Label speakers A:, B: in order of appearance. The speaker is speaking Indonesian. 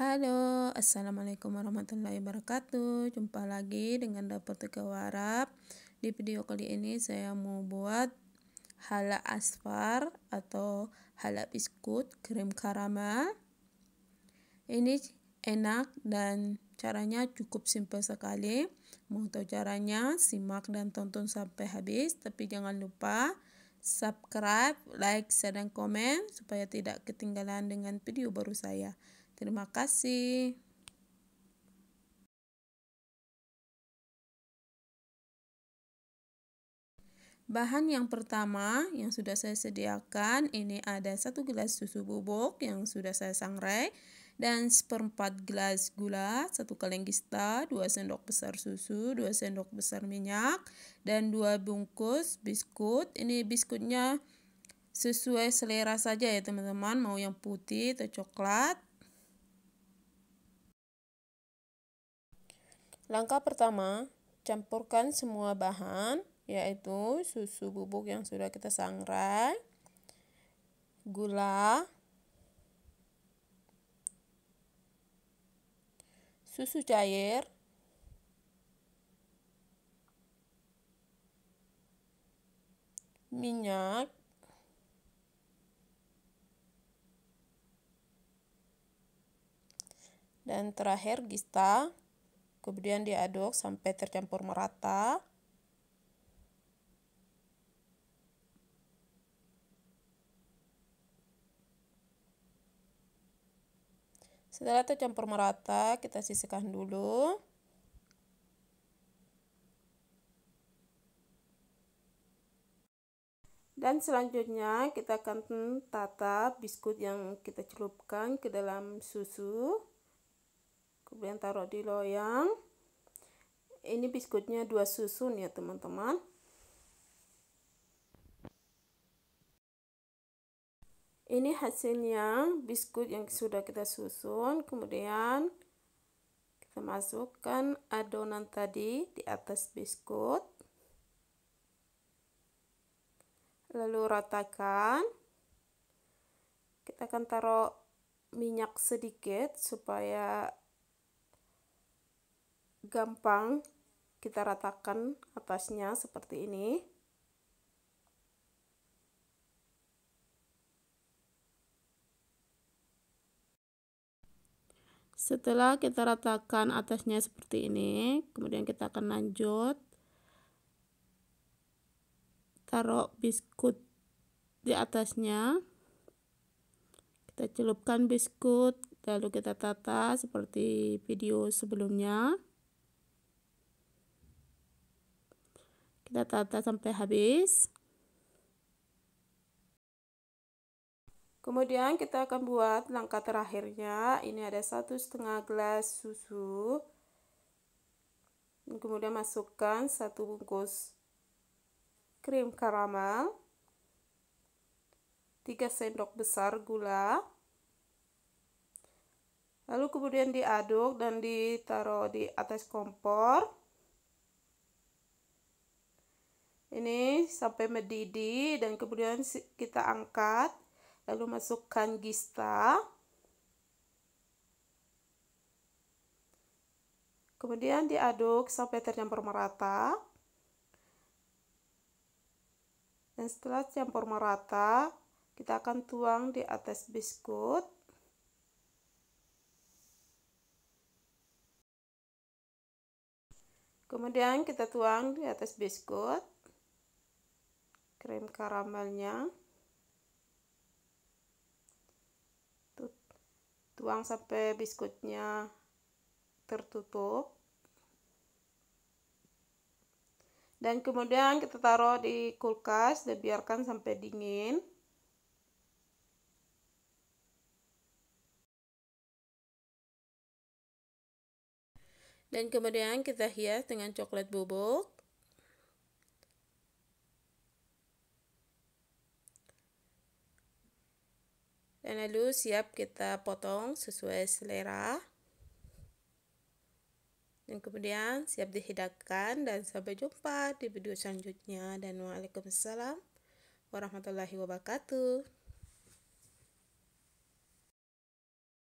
A: Halo, Assalamualaikum warahmatullahi wabarakatuh Jumpa lagi dengan Dapur Tiga Warab Di video kali ini saya mau buat Hala asfar atau hala biskut krim karama Ini enak dan caranya cukup simpel sekali Mau tahu caranya simak dan tonton sampai habis Tapi jangan lupa subscribe, like, share, dan komen supaya tidak ketinggalan dengan video baru saya. Terima kasih. Bahan yang pertama yang sudah saya sediakan ini ada satu gelas susu bubuk yang sudah saya sangrai dan seperempat gelas gula, satu kaleng gista, 2 sendok besar susu, 2 sendok besar minyak dan 2 bungkus biskuit. Ini biskuitnya sesuai selera saja ya teman-teman, mau yang putih atau coklat. Langkah pertama, campurkan semua bahan, yaitu susu bubuk yang sudah kita sangrai, gula, susu cair, minyak, dan terakhir gista Kemudian diaduk sampai tercampur merata. Setelah tercampur merata, kita sisihkan dulu. Dan selanjutnya kita akan tata biskuit yang kita celupkan ke dalam susu kalian taruh di loyang ini biskuitnya dua susun ya teman-teman ini hasilnya biskuit yang sudah kita susun kemudian kita masukkan adonan tadi di atas biskuit lalu ratakan kita akan taruh minyak sedikit supaya gampang kita ratakan atasnya seperti ini setelah kita ratakan atasnya seperti ini kemudian kita akan lanjut taruh biskuit di atasnya kita celupkan biskuit lalu kita tata seperti video sebelumnya kita tata sampai habis kemudian kita akan buat langkah terakhirnya ini ada satu setengah gelas susu kemudian masukkan satu bungkus krim karamel 3 sendok besar gula lalu kemudian diaduk dan ditaruh di atas kompor ini sampai mendidih dan kemudian kita angkat lalu masukkan gista kemudian diaduk sampai tercampur merata dan setelah campur merata kita akan tuang di atas biskuit kemudian kita tuang di atas biskuit krim karamelnya tuang sampai biskuitnya tertutup dan kemudian kita taruh di kulkas dan biarkan sampai dingin dan kemudian kita hias dengan coklat bubuk dan lalu siap kita potong sesuai selera dan kemudian siap dihidangkan dan sampai jumpa di video selanjutnya dan waalaikumsalam warahmatullahi wabarakatuh